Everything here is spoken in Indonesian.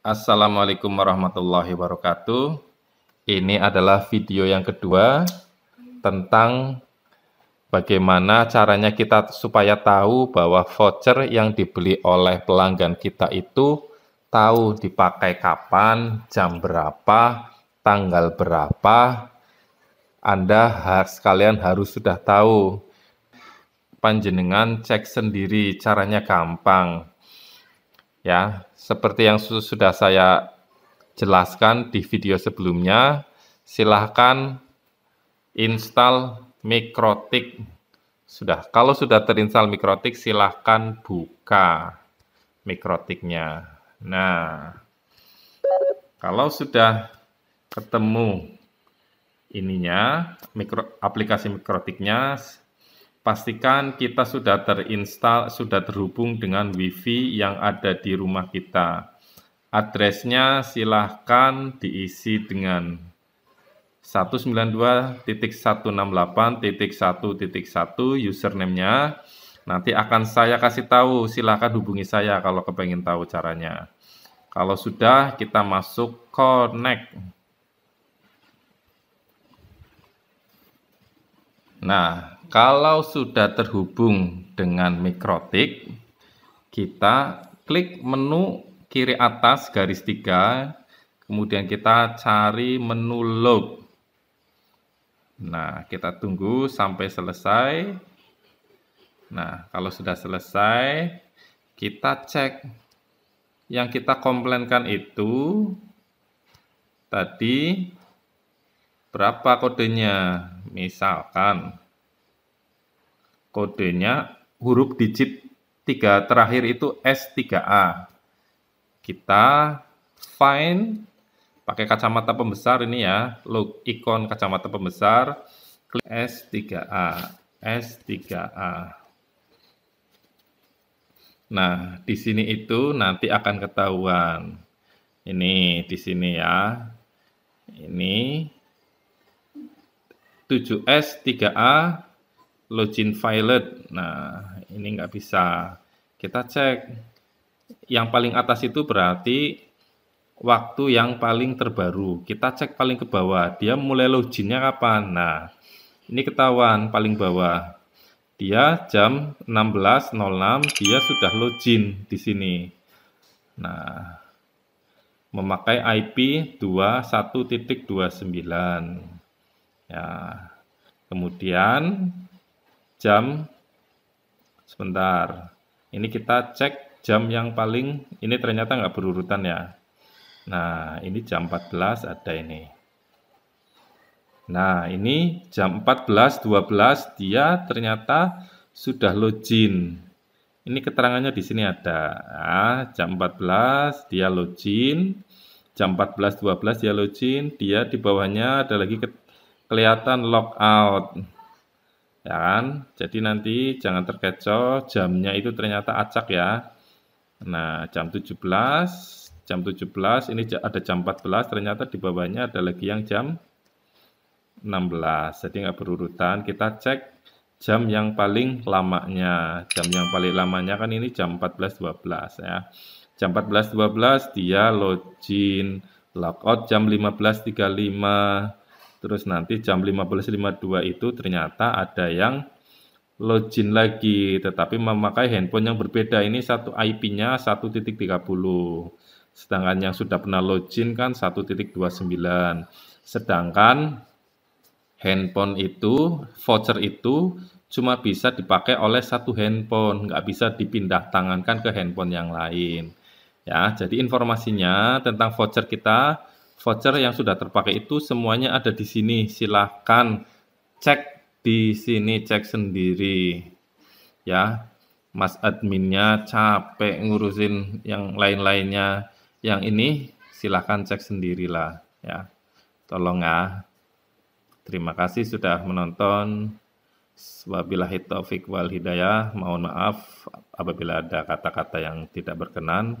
Assalamualaikum warahmatullahi wabarakatuh. Ini adalah video yang kedua tentang bagaimana caranya kita supaya tahu bahwa voucher yang dibeli oleh pelanggan kita itu tahu dipakai kapan, jam berapa, tanggal berapa. Anda sekalian harus sudah tahu. Panjenengan cek sendiri, caranya gampang Ya, seperti yang sudah saya jelaskan di video sebelumnya, silahkan install Mikrotik. Sudah, kalau sudah terinstall Mikrotik, silahkan buka Mikrotiknya. Nah, kalau sudah ketemu ininya, mikro aplikasi Mikrotiknya, pastikan kita sudah terinstall, sudah terhubung dengan WiFi yang ada di rumah kita. Addressnya silahkan diisi dengan 192.168.1.1 username-nya. Nanti akan saya kasih tahu, silahkan hubungi saya kalau kepengen tahu caranya. Kalau sudah, kita masuk connect. Nah, kalau sudah terhubung dengan mikrotik, kita klik menu kiri atas garis tiga, kemudian kita cari menu log. Nah, kita tunggu sampai selesai. Nah, kalau sudah selesai, kita cek yang kita komplainkan itu tadi berapa kodenya. Misalkan kodenya huruf digit tiga terakhir itu S3A. Kita find pakai kacamata pembesar ini ya, look ikon kacamata pembesar, klik S3A, S3A. Nah, di sini itu nanti akan ketahuan. Ini di sini ya. Ini 7S3A login Violet. Nah, ini nggak bisa. Kita cek. Yang paling atas itu berarti waktu yang paling terbaru. Kita cek paling ke bawah. Dia mulai loginnya kapan? Nah, ini ketahuan paling bawah. Dia jam 16.06 dia sudah login di sini. Nah, memakai IP 21.29. Ya. Kemudian jam sebentar. Ini kita cek jam yang paling ini ternyata nggak berurutan ya. Nah, ini jam 14 ada ini. Nah, ini jam 14 12 dia ternyata sudah login. Ini keterangannya di sini ada. Nah, jam 14 dia login. Jam 14:12 dia login, dia di bawahnya ada lagi ke, kelihatan logout ya kan? Jadi nanti jangan terkecoh, jamnya itu ternyata acak ya. Nah, jam 17, jam 17, ini ada jam 14, ternyata di bawahnya ada lagi yang jam 16. Jadi nggak berurutan, kita cek jam yang paling lamanya. Jam yang paling lamanya kan ini jam 14.12 ya. Jam 14.12 dia login, logout jam 15.35, Terus nanti jam 15.52 itu ternyata ada yang login lagi tetapi memakai handphone yang berbeda ini satu IP-nya 1.30 sedangkan yang sudah pernah login kan 1.29 sedangkan handphone itu voucher itu cuma bisa dipakai oleh satu handphone nggak bisa dipindah tangankan ke handphone yang lain ya jadi informasinya tentang voucher kita voucher yang sudah terpakai itu semuanya ada di sini. Silahkan cek di sini, cek sendiri. Ya, Mas adminnya capek ngurusin yang lain-lainnya. Yang ini silahkan cek sendirilah ya. Tolong ya. Terima kasih sudah menonton. Wabillahi taufik wal hidayah. Mohon maaf apabila ada kata-kata yang tidak berkenan.